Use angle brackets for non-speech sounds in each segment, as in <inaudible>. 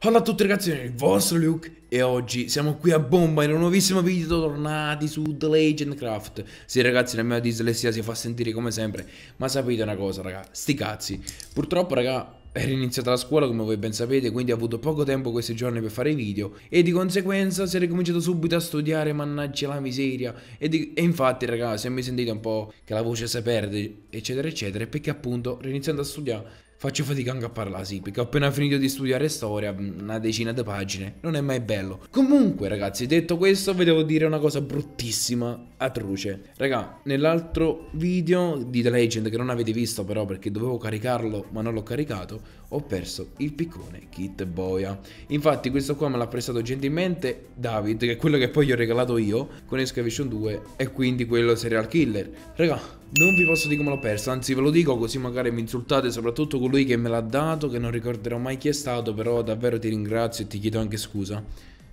Ciao a tutti ragazzi, il vostro Luke e oggi siamo qui a bomba in un nuovissimo video tornati su The Legend Craft Sì ragazzi, la mia dislessia si fa sentire come sempre Ma sapete una cosa raga, sti cazzi Purtroppo raga, era iniziata la scuola come voi ben sapete quindi ho avuto poco tempo questi giorni per fare i video e di conseguenza si è ricominciato subito a studiare mannaggia la miseria e, di... e infatti ragazzi se mi sentite un po' che la voce si perde eccetera eccetera perché appunto riniziando a studiare faccio fatica anche a parlare, sì, perché ho appena finito di studiare storia, mm, una decina di pagine, non è mai bello. Comunque, ragazzi, detto questo, vi devo dire una cosa bruttissima, atroce. Raga, nell'altro video di The Legend, che non avete visto però perché dovevo caricarlo, ma non l'ho caricato, ho perso il piccone Kit Boia. Infatti questo qua me l'ha prestato gentilmente David, che è quello che poi gli ho regalato io con Excavation 2 e quindi quello serial killer. Raga, non vi posso dire come l'ho perso, anzi ve lo dico così magari mi insultate, soprattutto colui che me l'ha dato, che non ricorderò mai chi è stato, però davvero ti ringrazio e ti chiedo anche scusa.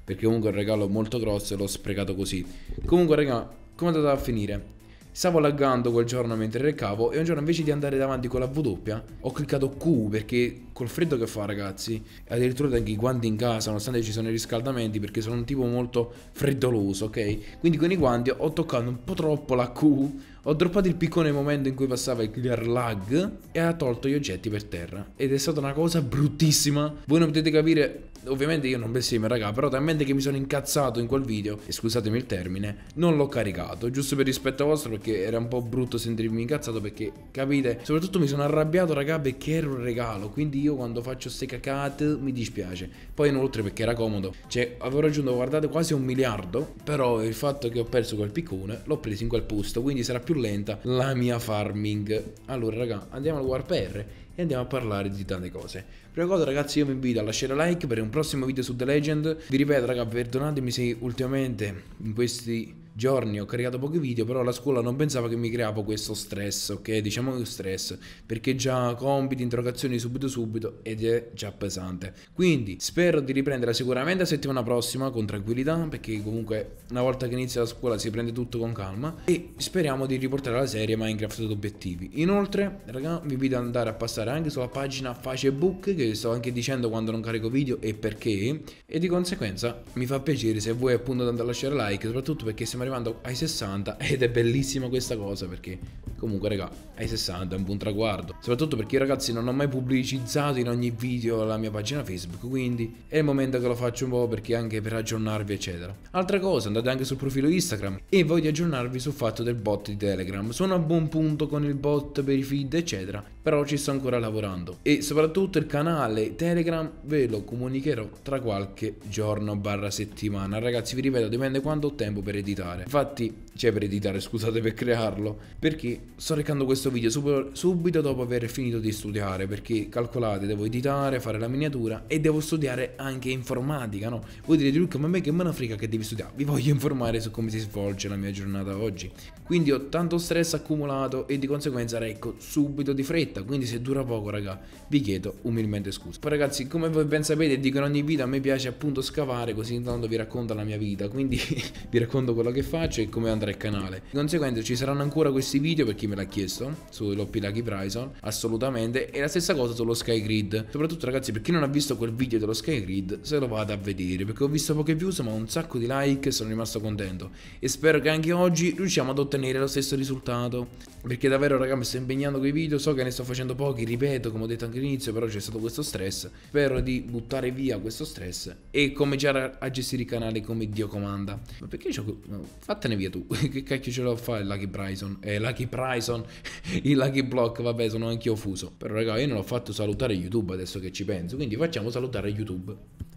Perché comunque è un regalo molto grosso e l'ho sprecato così. Comunque raga, come è andata a finire? Stavo laggando quel giorno mentre recavo e un giorno invece di andare davanti con la W ho cliccato Q perché col freddo che fa ragazzi, addirittura anche i guanti in casa nonostante ci sono i riscaldamenti perché sono un tipo molto freddoloso, ok? Quindi con i guanti ho toccato un po' troppo la Q ho droppato il piccone nel momento in cui passava il clear lag e ha tolto gli oggetti per terra. Ed è stata una cosa bruttissima. Voi non potete capire Ovviamente io non bestemmio raga, però talmente che mi sono incazzato in quel video, e scusatemi il termine, non l'ho caricato, giusto per rispetto vostro perché era un po' brutto sentirmi incazzato perché capite, soprattutto mi sono arrabbiato raga perché era un regalo, quindi io quando faccio ste cacate mi dispiace. Poi inoltre perché era comodo, cioè avevo raggiunto guardate quasi un miliardo, però il fatto che ho perso quel piccone l'ho preso in quel posto, quindi sarà più lenta la mia farming. Allora, raga, andiamo al warpr e andiamo a parlare di tante cose. Prima cosa ragazzi io vi invito a lasciare like per un prossimo video su The Legend. Vi ripeto raga perdonatemi se ultimamente in questi giorni ho caricato pochi video però la scuola non pensava che mi creavo questo stress ok diciamo che stress perché già compiti interrogazioni subito subito ed è già pesante quindi spero di riprendere sicuramente la settimana prossima con tranquillità perché comunque una volta che inizia la scuola si prende tutto con calma e speriamo di riportare la serie Minecraft ad obiettivi inoltre raga vi invito ad andare a passare andare anche sulla pagina Facebook che sto anche dicendo quando non carico video e perché e di conseguenza mi fa piacere se voi appunto andate a lasciare like soprattutto perché stiamo arrivando ai 60 ed è bellissima questa cosa perché comunque raga ai 60 è un buon traguardo soprattutto perché ragazzi non ho mai pubblicizzato in ogni video la mia pagina Facebook quindi è il momento che lo faccio un po' perché anche per aggiornarvi eccetera altra cosa andate anche sul profilo Instagram e voglio aggiornarvi sul fatto del bot di Telegram sono a buon punto con il bot per i feed eccetera però ci sto ancora lavorando e soprattutto il canale Telegram ve lo comunicherò tra qualche giorno barra settimana. Ragazzi vi ripeto dipende quanto ho tempo per editare. Infatti cioè per editare, scusate per crearlo, perché sto recando questo video sub subito dopo aver finito di studiare, perché calcolate, devo editare, fare la miniatura e devo studiare anche informatica, no? Voi direte Luca, ma a me che me ne frega che devi studiare? Vi voglio informare su come si svolge la mia giornata oggi. Quindi ho tanto stress accumulato e di conseguenza recco subito di fretta, quindi se dura poco, raga, vi chiedo umilmente scusa. Poi ragazzi, come voi ben sapete, dico in ogni video a me piace appunto scavare, così intanto vi racconto la mia vita, quindi <laughs> vi racconto quello che faccio e come andrà tra il canale. Di conseguenza ci saranno ancora questi video per chi me l'ha chiesto sull'OP Lucky Bryson, assolutamente, e la stessa cosa sullo Sky Grid. Soprattutto ragazzi, per chi non ha visto quel video dello Sky Grid, se lo vado a vedere, perché ho visto poche views ma un sacco di like e sono rimasto contento. E spero che anche oggi riusciamo ad ottenere lo stesso risultato, perché davvero ragazzi mi sto impegnando con i video, so che ne sto facendo pochi, ripeto come ho detto anche all'inizio, però c'è stato questo stress, spero di buttare via questo stress e cominciare a gestire i canali come Dio comanda. Ma perché c'ho... Fattene via tu. <laughs> che cacchio ce l'ho a fare il Lucky Bryson? Eh, Lucky Bryson, <laughs> il Lucky Block, vabbè, sono anch'io fuso. Però, raga, io non ho fatto salutare YouTube adesso che ci penso, quindi facciamo salutare YouTube.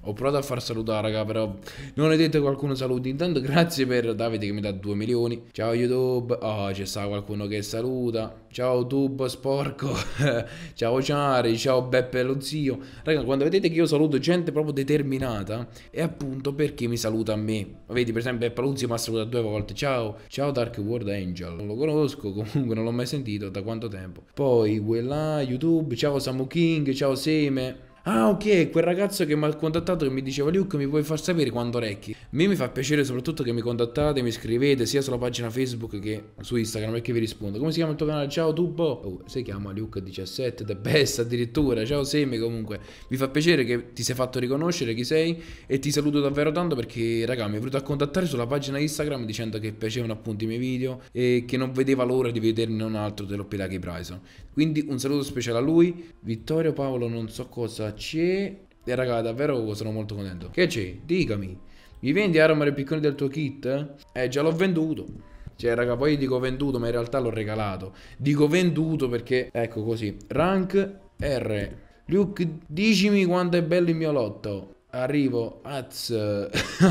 Ho provato a far salutare, raga, però non è detto qualcuno saluti. Intanto grazie per Davide che mi dà 2 milioni. Ciao YouTube. Oh, c'è stato qualcuno che saluta. Ciao tubo sporco. <laughs> ciao Ciari, ciao Beppe lo zio. Raga, quando vedete che io saluto gente proprio determinata, è appunto perché mi saluta a me. Vedi, per esempio, Beppe lo zio mi ha salutato due volte. Ciao, ciao Dark World Angel. Non lo conosco, <laughs> comunque non l'ho mai sentito da quanto tempo. Poi, quella YouTube, ciao Samu King, ciao Seme ah ok, quel ragazzo che mi ha contattato e mi diceva Luke mi puoi far sapere quando recchi? A me mi fa piacere soprattutto che mi contattate, mi scrivete sia sulla pagina Facebook che su Instagram perché vi rispondo. Come si chiama il tuo canale? Ciao Tubo? Oh, si chiama Luke17, the best addirittura, ciao Semi comunque. Mi fa piacere che ti sei fatto riconoscere chi sei e ti saluto davvero tanto perché raga mi è venuto a contattare sulla pagina Instagram dicendo che piacevano appunto i miei video e che non vedeva l'ora di vederne un altro dell'Opelaghi Bryson. Quindi un saluto speciale a lui, Vittorio Paolo non so cosa c'è. E raga, davvero sono molto contento. Che c'è? Dicami. Mi vendi Armor e Piccone del tuo kit? Eh, già l'ho venduto. Cioè, raga, poi dico venduto, ma in realtà l'ho regalato. Dico venduto perché, ecco così. Rank R. Luke, dicimi quanto è bello il mio lotto. Arrivo, az, <laughs>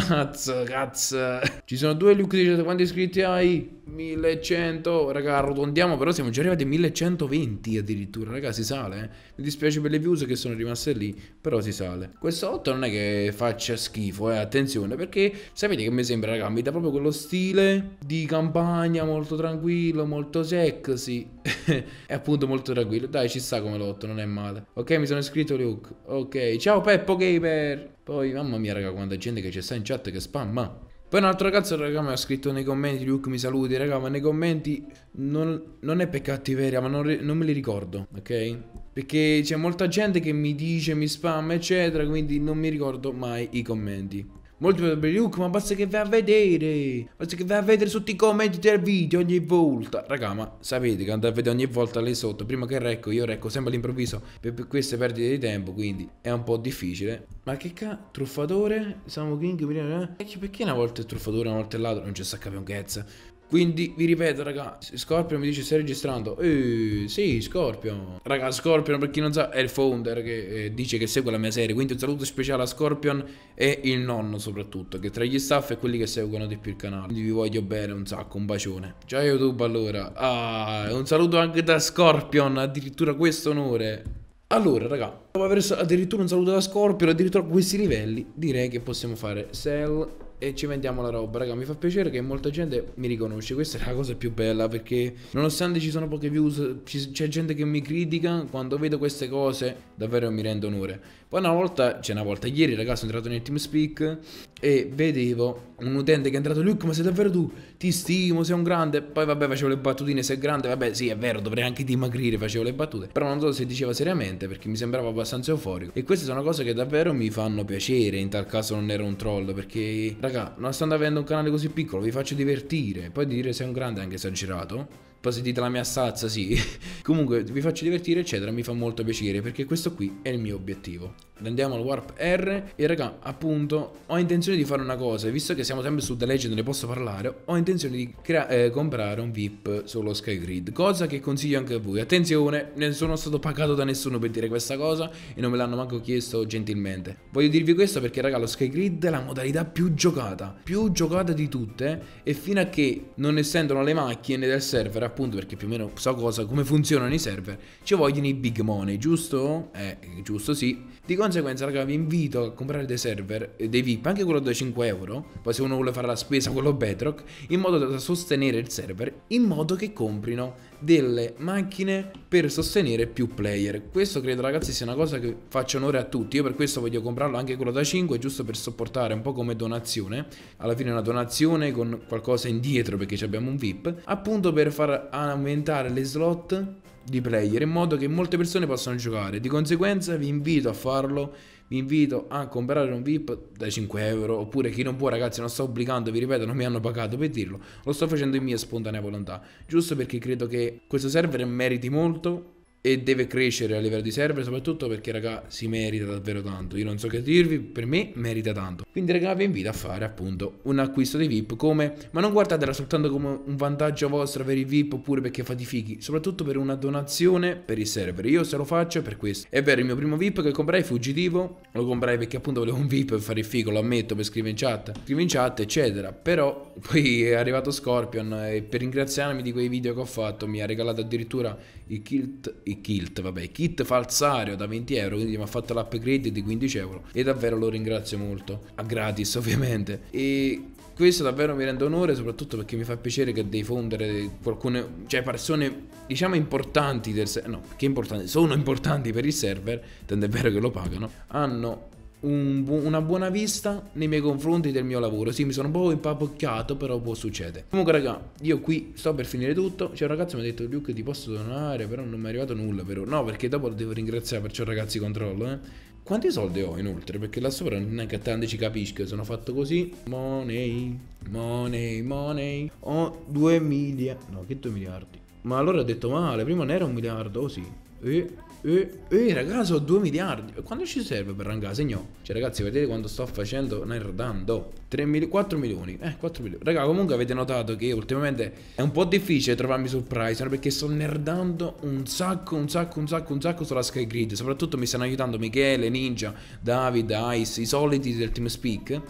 az, cazzo. Ci sono due Luke 17, quanti iscritti hai? 1100, raga, arrotondiamo, però siamo già arrivati a 1120 addirittura, raga, si sale. Eh. Mi dispiace per le views che sono rimaste lì, però si sale. Questo 8 non è che faccia schifo, eh, attenzione, perché sapete che mi sembra, raga, mi dà proprio quello stile di campagna molto tranquillo, molto sexy. e <laughs> appunto molto tranquillo. Dai, ci sta come l'8, non è male. Ok, mi sono iscritto Luke. Ok, ciao Peppo Gamer. Poi, mamma mia, raga, quanta gente che c'è sta in chat che spamma. Poi un altro ragazzo, raga, mi ha scritto nei commenti, Luke mi saluti, raga, ma nei commenti non, non è per cattiveria, ma non, non, me li ricordo, ok? Perché c'è molta gente che mi dice, mi spamma, eccetera, quindi non mi ricordo mai i commenti. Molti potrebbero dire, Luke, ma basta che vai a vedere, basta che vai a vedere sotto i commenti del video ogni volta. Raga, ma sapete che andate a vedere ogni volta lì sotto, prima che recco, io recco sempre all'improvviso per queste perdite di tempo, quindi è un po' difficile. Ma che cazzo, truffatore, siamo King, eh? perché una volta è truffatore, una volta è ladro, non c'è sa capire un cazzo. Quindi vi ripeto raga Scorpion mi dice stai registrando Eeeh sì Scorpion Raga Scorpion per chi non sa è il founder che eh, dice che segue la mia serie Quindi un saluto speciale a Scorpion e il nonno soprattutto Che tra gli staff è quelli che seguono di più il canale Quindi vi voglio bene un sacco un bacione Ciao YouTube allora Ah un saluto anche da Scorpion addirittura questo onore allora, raga, dopo aver addirittura un saluto da Scorpion, addirittura a questi livelli, direi che possiamo fare sell e ci vendiamo la roba. Raga, mi fa piacere che molta gente mi riconosce. Questa è la cosa più bella perché nonostante ci sono poche views, c'è gente che mi critica. Quando vedo queste cose, davvero mi rendo onore. Poi una volta, c'è cioè una volta, ieri, raga, sono entrato nel TeamSpeak e vedevo un utente che è entrato lui ma sei davvero tu ti stimo sei un grande poi vabbè facevo le battutine sei grande vabbè sì è vero dovrei anche dimagrire facevo le battute però non so se diceva seriamente perché mi sembrava abbastanza euforico e queste sono cose che davvero mi fanno piacere in tal caso non ero un troll perché raga nonostante avendo un canale così piccolo vi faccio divertire poi di dire sei un grande è anche esagerato poi Sentite la mia stazza, sì. <laughs> Comunque vi faccio divertire, eccetera, mi fa molto piacere perché questo qui è il mio obiettivo. Andiamo al Warp R e raga, appunto, ho intenzione di fare una cosa, visto che siamo sempre su The Legend, ne posso parlare, ho intenzione di eh, comprare un VIP sullo Skygrid, cosa che consiglio anche a voi. Attenzione, non sono stato pagato da nessuno per dire questa cosa e non me l'hanno manco chiesto gentilmente. Voglio dirvi questo perché raga, lo Skygrid è la modalità più giocata, più giocata di tutte e fino a che non essendono le macchine del server appunto perché più o meno so cosa, come funzionano i server, ci vogliono i big money, giusto? Eh, giusto sì. Di conseguenza, raga, vi invito a comprare dei server, eh, dei VIP, anche quello da 5 euro, poi se uno vuole fare la spesa, quello Bedrock, in modo da sostenere il server, in modo che comprino delle macchine per sostenere più player. Questo credo ragazzi sia una cosa che faccia onore a tutti, io per questo voglio comprarlo anche quello da 5, giusto per sopportare un po' come donazione, alla fine una donazione con qualcosa indietro perché abbiamo un VIP, appunto per far aumentare le slot di player in modo che molte persone possano giocare, di conseguenza vi invito a farlo vi invito a comprare un VIP da 5 euro oppure chi non può ragazzi non sto obbligando vi ripeto non mi hanno pagato per dirlo lo sto facendo in mia spontanea volontà giusto perché credo che questo server meriti molto e deve crescere a livello di server soprattutto perché raga si merita davvero tanto io non so che dirvi per me merita tanto quindi raga vi invito a fare appunto un acquisto di VIP come ma non guardatela soltanto come un vantaggio vostro avere il VIP oppure perché fate i fighi soprattutto per una donazione per il server io se lo faccio è per questo è vero il mio primo VIP che comprai fuggitivo lo comprai perché appunto volevo un VIP per fare il figo lo ammetto per scrivere in chat scrivo in chat eccetera però <laughs> poi è arrivato Scorpion e per ringraziarmi di quei video che ho fatto mi ha regalato addirittura i kilt, i kilt, vabbè, il kit falsario da 20 euro, quindi mi ha fatto l'upgrade di 15 euro e davvero lo ringrazio molto, a gratis <laughs> ovviamente. E questo davvero mi rende onore, soprattutto perché mi fa piacere che dei founder, qualcune, cioè persone diciamo importanti del server, no, che importanti, sono importanti per il server, tant'è vero che lo pagano, hanno un bu una buona vista nei miei confronti del mio lavoro. Sì, mi sono un po' impapocchiato, però può succedere. Comunque, raga, io qui sto per finire tutto. C'è un ragazzo che mi ha detto, Luke, ti posso donare, però non mi è arrivato nulla. Però. No, perché dopo lo devo ringraziare, perciò ragazzi controllo, eh. Quanti soldi ho inoltre? Perché là sopra non è che tanti ci capisco. Sono fatto così. Money, money, money. Ho 2 miliardi. No, che 2 miliardi? Ma allora ho detto male. Prima non era un miliardo, oh sì. E Ehi, eh ragazzi, ho 2 miliardi. Quando ci serve per rangare? Segno. Cioè, ragazzi, vedete quanto sto facendo? Nerdando. 3 mil- 4 milioni. Eh, 4 milioni. Raga, comunque avete notato che ultimamente è un po' difficile trovarmi sul price. perché sto nerdando un sacco, un sacco, un sacco, un sacco sulla Sky Grid. Soprattutto mi stanno aiutando Michele, Ninja, David, Ice, i soliti del Team Speak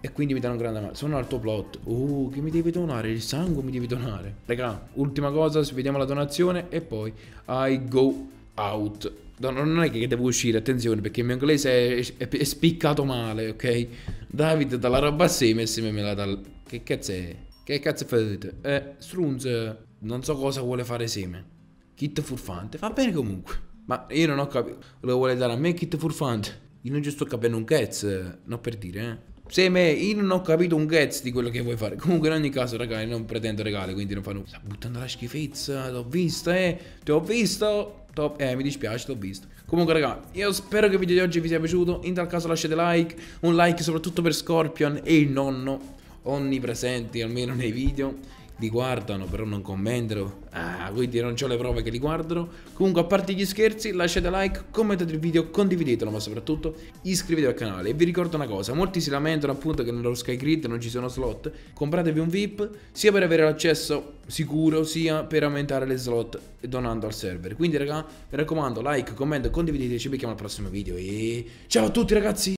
e quindi mi danno un grande male. Sono al tuo plot. Uh, che mi devi donare? Il sangue mi devi donare. Raga, ultima cosa, vediamo la donazione e poi I go out. non è che devo uscire, attenzione, perché il mio inglese è, è, è spiccato male, ok? Davide dalla roba seme e me la dal... Che cazzo è? Che cazzo fate? Eh, Strunz, non so cosa vuole fare seme. Kit furfante, va bene comunque. Ma io non ho capito, lo vuole dare a me kit furfante? Io non ci sto capendo un cazzo, non per dire, eh. Seme, io non ho capito un cazzo di quello che vuoi fare. Comunque, in ogni caso, ragazzi, non pretendo regali, quindi non fa nulla. Sta buttando la schifezza, l'ho vista, eh. Ti ho visto. Top. Eh, mi dispiace, l'ho visto. Comunque, raga, io spero che il video di oggi vi sia piaciuto. In tal caso lasciate like, un like soprattutto per Scorpion e il nonno, onnipresenti almeno nei video li guardano, però non commentano. Ah, quindi non ho le prove che li guardano. Comunque, a parte gli scherzi, lasciate like, commentate il video, condividetelo, ma soprattutto iscrivetevi al canale. E vi ricordo una cosa, molti si lamentano appunto che nello Sky Grid non ci sono slot. Compratevi un VIP, sia per avere l'accesso sicuro, sia per aumentare le slot donando al server. Quindi, raga, mi raccomando, like, commento, condividete, ci becchiamo al prossimo video e ciao a tutti ragazzi!